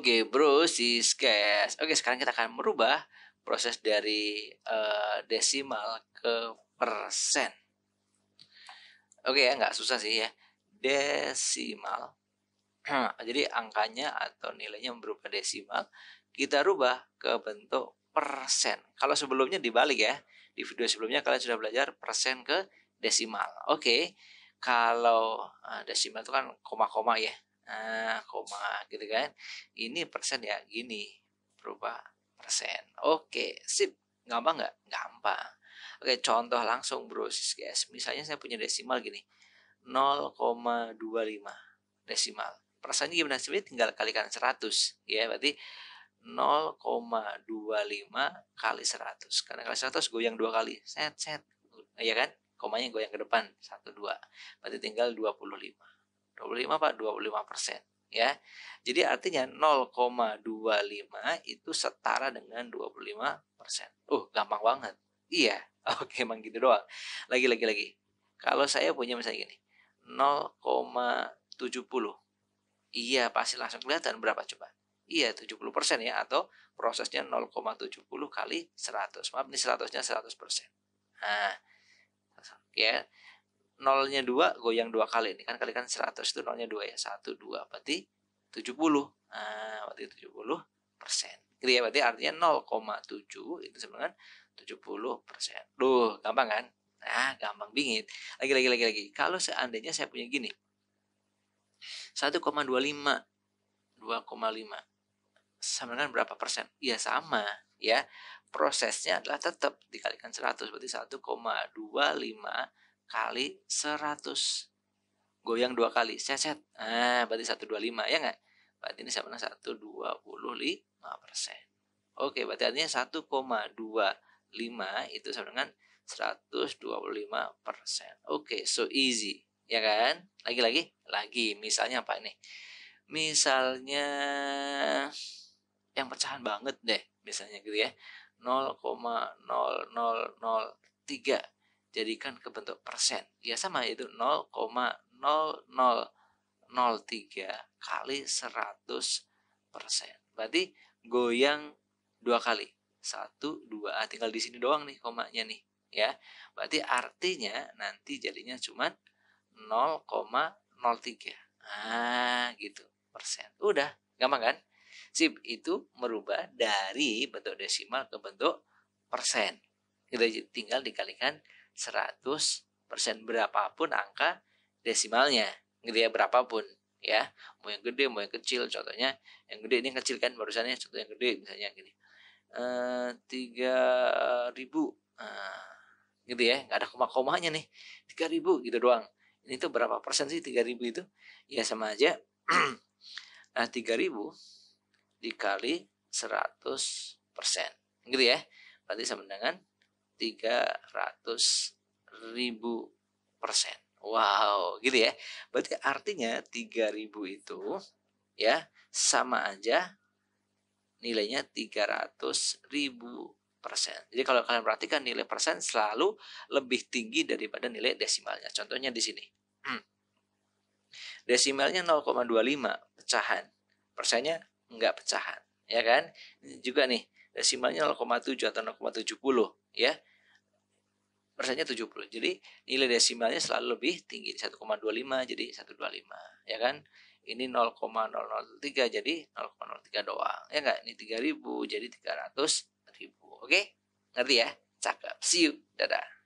Oke, okay, bro, sis, cash. Oke, okay, sekarang kita akan merubah proses dari uh, eh, desimal ke persen. Oke okay, ya, nggak susah sih ya. Desimal. Jadi angkanya atau nilainya berupa desimal, kita rubah ke bentuk persen. Kalau sebelumnya dibalik ya. Di video sebelumnya kalian sudah belajar persen ke desimal. Oke. Okay. Kalau ah, desimal itu kan koma-koma ya nah, koma gitu kan ini persen ya gini berubah persen oke sip gampang nggak gampang oke contoh langsung bro sis guys misalnya saya punya desimal gini 0,25 desimal persennya gimana sebenarnya tinggal kalikan 100 ya berarti 0,25 kali 100 karena kali 100 goyang dua kali set set ya kan komanya goyang ke depan 1 2 berarti tinggal 25 25 Pak 25 persen ya. Jadi artinya 0,25 itu setara dengan 25 persen. Uh, gampang banget. Iya, oke emang gitu doang. Lagi lagi lagi. Kalau saya punya misalnya gini, 0,70. Iya, pasti langsung kelihatan berapa coba. Iya, 70 persen ya atau prosesnya 0,70 kali 100. Maaf, ini 100-nya 100 persen. Nah, ya nolnya 2 goyang dua kali ini kan kalikan 100 itu nolnya 2 ya 1 2 berarti 70 nah berarti 70 persen gitu ya berarti artinya 0,7 itu sama dengan 70 persen duh gampang kan nah gampang bingit. lagi lagi lagi lagi kalau seandainya saya punya gini 1,25 2,5 sama dengan berapa persen ya sama ya prosesnya adalah tetap dikalikan 100 berarti 1,25 kali 100 goyang dua kali seset nah berarti 125 ya nggak berarti ini sama dengan 125 persen oke berarti artinya 1,25 itu sama dengan 125 persen oke so easy ya kan lagi lagi lagi misalnya apa ini misalnya yang pecahan banget deh misalnya gitu ya 0,0003 jadikan ke bentuk persen ya sama itu 0,0003 kali 100 persen berarti goyang dua kali satu dua ah tinggal di sini doang nih komanya nih ya berarti artinya nanti jadinya cuma 0,03 ah gitu persen udah gampang kan sip itu merubah dari bentuk desimal ke bentuk persen kita tinggal dikalikan 100% berapapun angka desimalnya. Gede berapapun ya. Mau yang gede, mau yang kecil. Contohnya yang gede ini kecil kan barusannya contoh yang gede misalnya gini. Eh, tiga ribu gitu ya nggak ada koma-komanya nih tiga ribu gitu doang ini tuh berapa persen sih tiga ribu itu ya sama aja nah tiga ribu dikali seratus persen gitu ya berarti sama dengan 300 ribu persen. Wow, gitu ya. Berarti artinya 3000 itu ya sama aja nilainya 300 ribu persen. Jadi kalau kalian perhatikan nilai persen selalu lebih tinggi daripada nilai desimalnya. Contohnya di sini. Hmm. Desimalnya 0,25 pecahan. Persennya enggak pecahan, ya kan? juga nih, desimalnya 0,7 atau 0,70 ya persennya 70. Jadi nilai desimalnya selalu lebih tinggi 1,25 jadi 125 ya kan. Ini 0,003 jadi 0,03 doang. Ya enggak? Ini 3000 jadi 300 ribu. Oke? Ngerti ya? Cakep. See you. Dadah.